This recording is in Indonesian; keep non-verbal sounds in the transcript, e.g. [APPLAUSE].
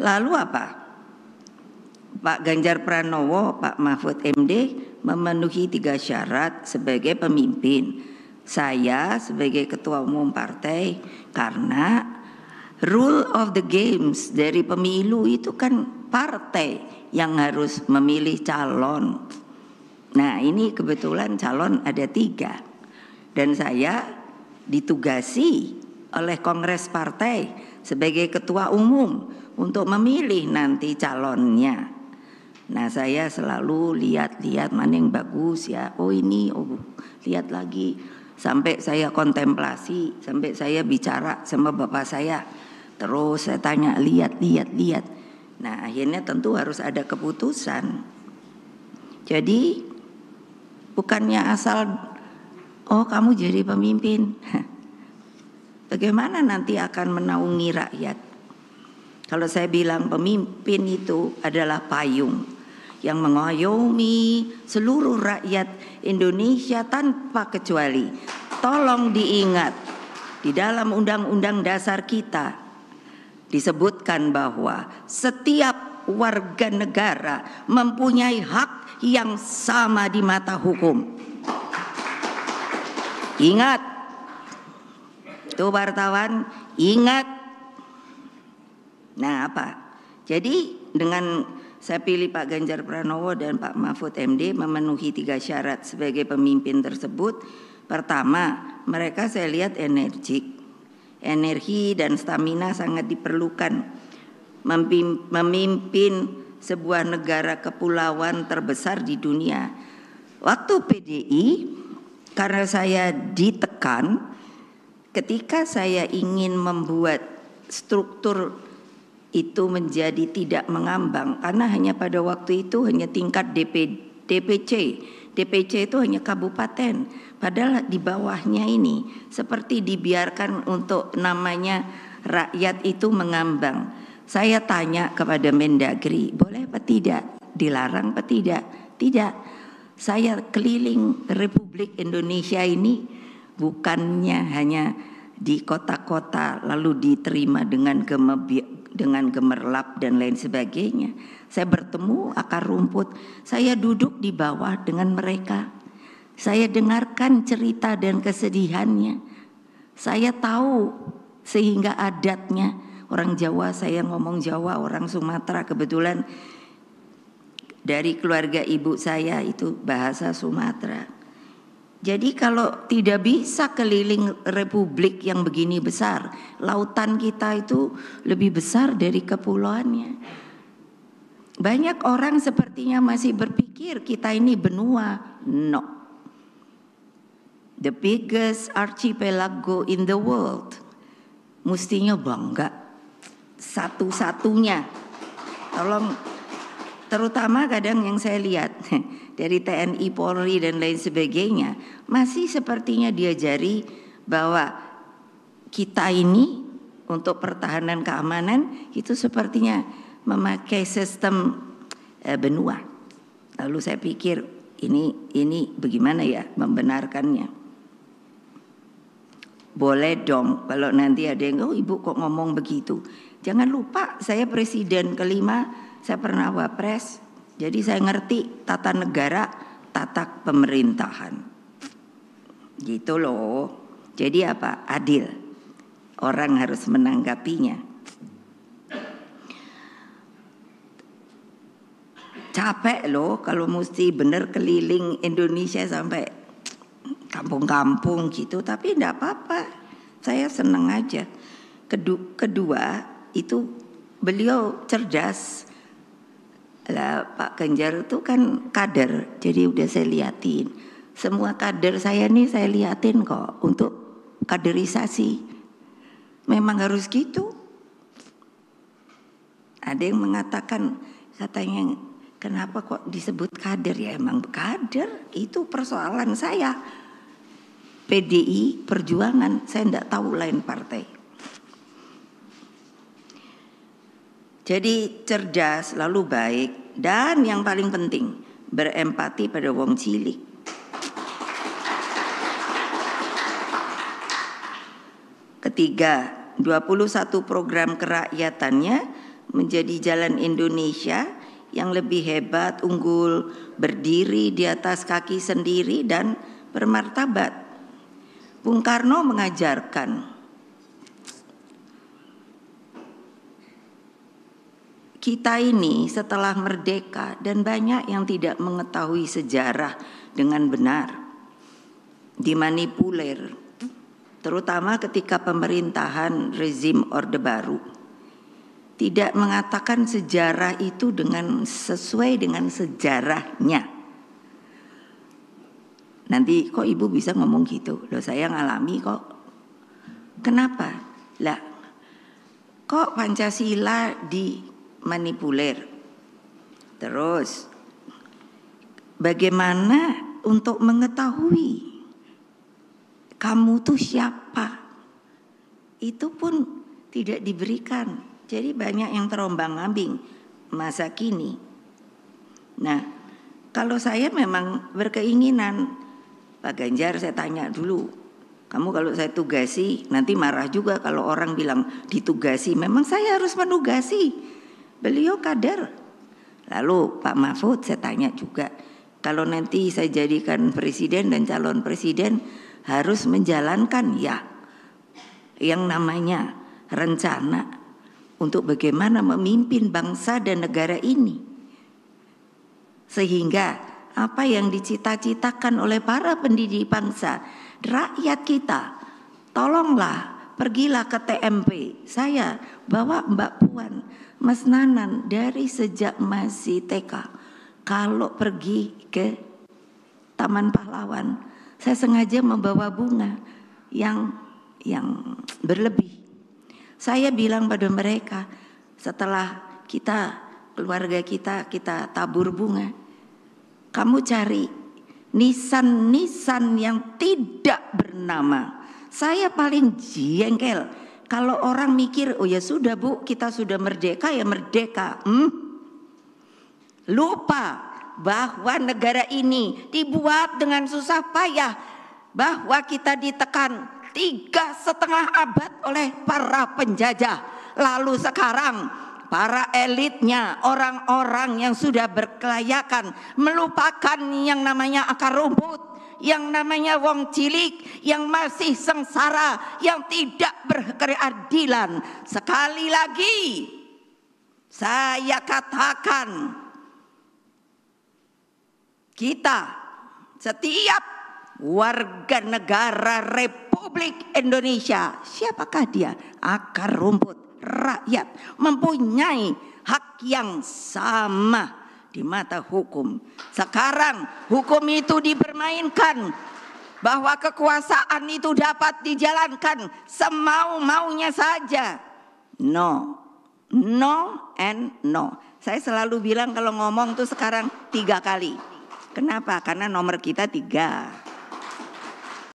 Lalu apa? Pak Ganjar Pranowo, Pak Mahfud MD memenuhi tiga syarat sebagai pemimpin. Saya sebagai ketua umum partai karena rule of the games dari pemilu itu kan partai yang harus memilih calon. Nah ini kebetulan calon ada tiga dan saya ditugasi oleh Kongres Partai sebagai ketua umum untuk memilih nanti calonnya. Nah saya selalu lihat-lihat mana yang bagus ya. Oh ini, oh lihat lagi. Sampai saya kontemplasi, sampai saya bicara sama bapak saya. Terus saya tanya, lihat, lihat, lihat. Nah akhirnya tentu harus ada keputusan. Jadi bukannya asal, oh kamu jadi pemimpin. [LAUGHS] Bagaimana nanti akan menaungi rakyat? Kalau saya bilang pemimpin itu adalah payung yang mengayomi seluruh rakyat Indonesia tanpa kecuali. Tolong diingat di dalam undang-undang dasar kita disebutkan bahwa setiap warga negara mempunyai hak yang sama di mata hukum. Ingat, tuh wartawan, ingat Nah apa? Jadi dengan saya pilih Pak Ganjar Pranowo dan Pak Mahfud MD memenuhi tiga syarat sebagai pemimpin tersebut. Pertama, mereka saya lihat energik. Energi dan stamina sangat diperlukan. Memimpin sebuah negara kepulauan terbesar di dunia. Waktu PDI, karena saya ditekan, ketika saya ingin membuat struktur itu menjadi tidak mengambang karena hanya pada waktu itu hanya tingkat DP, DPC. DPC itu hanya kabupaten. Padahal di bawahnya ini seperti dibiarkan untuk namanya rakyat itu mengambang. Saya tanya kepada Mendagri, boleh apa tidak? Dilarang apa tidak? Tidak. Saya keliling Republik Indonesia ini bukannya hanya di kota-kota lalu diterima dengan dengan gemerlap dan lain sebagainya. Saya bertemu akar rumput, saya duduk di bawah dengan mereka. Saya dengarkan cerita dan kesedihannya. Saya tahu sehingga adatnya orang Jawa, saya ngomong Jawa, orang Sumatera kebetulan dari keluarga ibu saya itu bahasa Sumatera. Jadi kalau tidak bisa keliling republik yang begini besar, lautan kita itu lebih besar dari kepulauannya. Banyak orang sepertinya masih berpikir kita ini benua. No. The biggest archipelago in the world. Mestinya bangga. Satu-satunya. Tolong terutama kadang yang saya lihat [LAUGHS] dari TNI Polri dan lain sebagainya masih sepertinya diajari bahwa kita ini untuk pertahanan keamanan itu sepertinya memakai sistem e, benua. Lalu saya pikir ini ini bagaimana ya membenarkannya? Boleh dong kalau nanti ada yang oh ibu kok ngomong begitu. Jangan lupa saya presiden kelima, saya pernah wapres, jadi saya ngerti tata negara, tata pemerintahan. Gitu loh. Jadi apa? Adil. Orang harus menanggapinya. Capek loh kalau mesti bener keliling Indonesia sampai kampung-kampung gitu, tapi enggak apa-apa. Saya senang aja. kedua itu beliau cerdas lah Pak Ganjar itu kan kader jadi udah saya liatin semua kader saya nih saya liatin kok untuk kaderisasi memang harus gitu ada yang mengatakan katanya kenapa kok disebut kader ya emang kader itu persoalan saya PDI Perjuangan saya tidak tahu lain partai Jadi cerdas, lalu baik, dan yang paling penting berempati pada wong cilik. Ketiga, 21 program kerakyatannya menjadi jalan Indonesia yang lebih hebat, unggul, berdiri di atas kaki sendiri dan bermartabat. Bung Karno mengajarkan kita ini setelah merdeka dan banyak yang tidak mengetahui sejarah dengan benar dimanipuler, terutama ketika pemerintahan rezim Orde Baru tidak mengatakan sejarah itu dengan sesuai dengan sejarahnya. Nanti kok ibu bisa ngomong gitu, loh saya ngalami kok. Kenapa? Lah, kok Pancasila di manipuler. Terus bagaimana untuk mengetahui kamu tuh siapa? Itu pun tidak diberikan. Jadi banyak yang terombang-ambing masa kini. Nah, kalau saya memang berkeinginan Pak Ganjar saya tanya dulu kamu kalau saya tugasi nanti marah juga kalau orang bilang ditugasi memang saya harus menugasi Beliau kader. Lalu Pak Mahfud saya tanya juga, kalau nanti saya jadikan presiden dan calon presiden harus menjalankan ya yang namanya rencana untuk bagaimana memimpin bangsa dan negara ini. Sehingga apa yang dicita-citakan oleh para pendidik bangsa, rakyat kita, tolonglah pergilah ke TMP. Saya bawa Mbak Puan Mas Nanan dari sejak masih TK kalau pergi ke Taman Pahlawan saya sengaja membawa bunga yang yang berlebih. Saya bilang pada mereka setelah kita keluarga kita kita tabur bunga kamu cari nisan-nisan yang tidak bernama. Saya paling jengkel kalau orang mikir, oh ya sudah bu, kita sudah merdeka ya merdeka. Hmm? Lupa bahwa negara ini dibuat dengan susah payah. Bahwa kita ditekan tiga setengah abad oleh para penjajah. Lalu sekarang para elitnya, orang-orang yang sudah berkelayakan melupakan yang namanya akar rumput yang namanya wong cilik yang masih sengsara yang tidak berkeadilan sekali lagi saya katakan kita setiap warga negara Republik Indonesia siapakah dia akar rumput rakyat mempunyai hak yang sama di mata hukum. Sekarang hukum itu dipermainkan bahwa kekuasaan itu dapat dijalankan semau-maunya saja. No. No and no. Saya selalu bilang kalau ngomong tuh sekarang tiga kali. Kenapa? Karena nomor kita tiga.